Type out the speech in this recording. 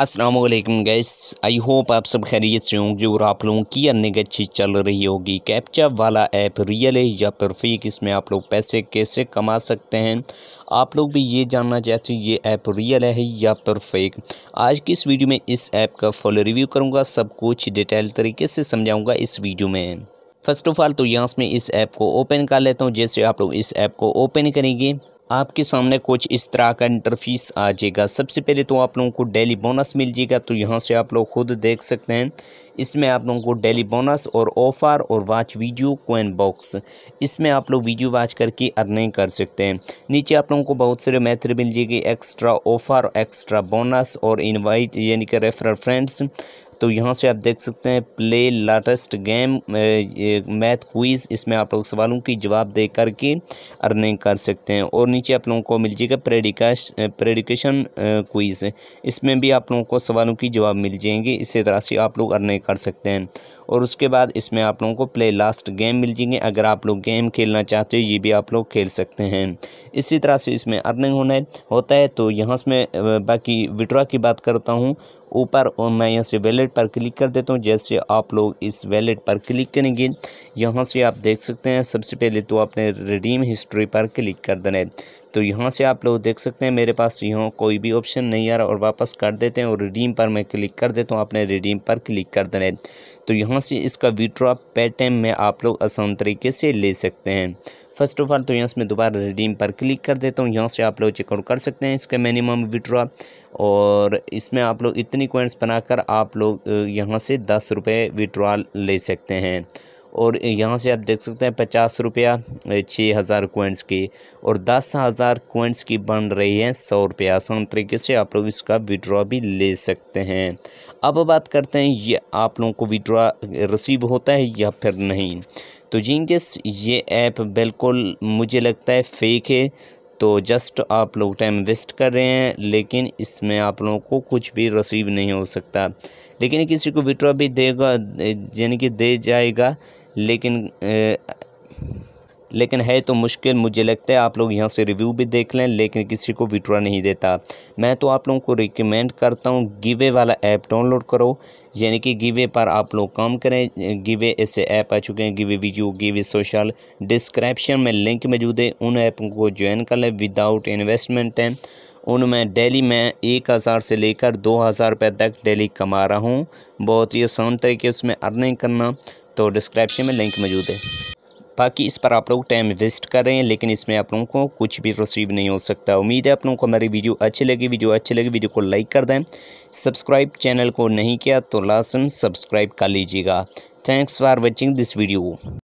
वालेकुम gas I hope आप सब खैरियत से होंगे और आप लोगों की अर्निंग अच्छी चल रही होगी कैप्चा वाला ऐप रियल है या फेक इसमें आप लोग पैसे कैसे कमा सकते हैं आप लोग भी ये जानना चाहते हो ये ऐप रियल है या फेक आज की इस वीडियो में इस ऐप का फुल रिव्यू करूँगा सब कुछ डिटेल तरीके से समझाऊँगा इस वीडियो में फ़र्स्ट ऑफ़ ऑल तो यहाँ से मैं इस ऐप को ओपन कर लेता हूँ जैसे आप लोग इस ऐप को ओपन करेंगे आपके सामने कुछ इस तरह का इंटरफीस आ जाएगा सबसे पहले तो आप लोगों को डेली बोनस मिल जाएगा तो यहाँ से आप लोग खुद देख सकते हैं इसमें आप लोगों को डेली बोनस और ऑफ़र और वाच वीडियो कोइन बॉक्स इसमें आप लोग वीडियो वाच करके अर्निंग कर सकते हैं नीचे आप लोगों को बहुत सारे मैथड मिल जाएगी एक्स्ट्रा ऑफ़र एक्स्ट्रा बोनस और इन्वाइट यानी कि रेफरल फ्रेंड्स तो यहाँ से आप देख सकते हैं play latest game math quiz इसमें आप लोग सवालों की जवाब दे करके अर्निंग कर सकते हैं और नीचे आप लोगों को मिल जाएगा प्रेडिकाश प्रेडिकेशन क्विज इसमें भी आप लोगों को सवालों की जवाब मिल जाएंगे इसी तरह से आप लोग अर्निंग कर सकते हैं और उसके बाद इसमें आप लोगों को प्ले लास्ट गेम मिल जाएंगे अगर आप लोग गेम खेलना चाहते हो ये भी आप लोग खेल सकते हैं इसी तरह से इसमें अर्निंग होना है होता है तो यहाँ से मैं बाकी विड्रा की बात करता हूँ ऊपर और मैं यहाँ से वैलेट पर क्लिक कर देता हूँ जैसे आप लोग इस वैलेट पर क्लिक करेंगे यहाँ से आप देख सकते हैं सबसे पहले तो आपने रिडीम हिस्ट्री पर क्लिक कर देना है तो यहाँ से आप लोग देख सकते हैं मेरे पास यहाँ कोई भी ऑप्शन नहीं आ रहा और वापस कर देते हैं और रिडीम पर मैं क्लिक कर देता हूँ आपने रिडीम पर क्लिक कर देना है तो यहाँ से इसका विड्रॉ पेटीएम में आप लोग आसान तरीके से ले सकते हैं फर्स्ट ऑफ ऑल तो यहाँ से मैं दोबारा रिडीम पर क्लिक कर देता हूँ यहाँ से आप लोग चेकआउट कर सकते हैं इसका मिनिमम विड्रॉ और इसमें आप लोग इतनी कोइंस बनाकर आप लोग यहाँ से दस रुपये विड्रा ले सकते हैं और यहाँ से आप देख सकते हैं पचास रुपया छः हज़ार कोइंस की और दस हज़ार कोइंस की बन रही है सौ रुपया आसान तरीके से आप लोग इसका विड्रॉ भी ले सकते हैं अब बात करते हैं ये आप लोगों को विड्रॉ रिसीव होता है या फिर नहीं तो जिंकिस ये ऐप बिल्कुल मुझे लगता है फेक है तो जस्ट आप लोग टाइम वेस्ट कर रहे हैं लेकिन इसमें आप लोगों को कुछ भी रसीव नहीं हो सकता लेकिन किसी को विड्रॉ भी देगा यानी कि दे जाएगा लेकिन ए, लेकिन है तो मुश्किल मुझे लगता है आप लोग यहाँ से रिव्यू भी देख लें लेकिन किसी को विड्रा नहीं देता मैं तो आप लोगों को रिकमेंड करता हूँ गिवे वाला ऐप डाउनलोड करो यानी कि गिवे पर आप लोग काम करें गिवे ऐसे ऐप आ चुके हैं giveaway video giveaway social description में लिंक मौजूद है उन ऐपों को ज्वाइन कर लें विदाउट इन्वेस्टमेंट है उनमें डेली मैं एक हज़ार से लेकर दो हज़ार रुपये तक डेली कमा रहा हूँ बहुत ही आसान तरीके उसमें अर्निंग करना तो डिस्क्रिप्शन में लिंक मौजूद है बाकी इस पर आप लोग टाइम वेस्ट कर रहे हैं लेकिन इसमें आप लोगों को कुछ भी रिसीव नहीं हो सकता उम्मीद है आप लोगों को हमारी वीडियो अच्छी लगी वीडियो अच्छी लगी वीडियो को लाइक कर दें सब्सक्राइब चैनल को नहीं किया तो लाजम सब्सक्राइब कर लीजिएगा thanks for watching this video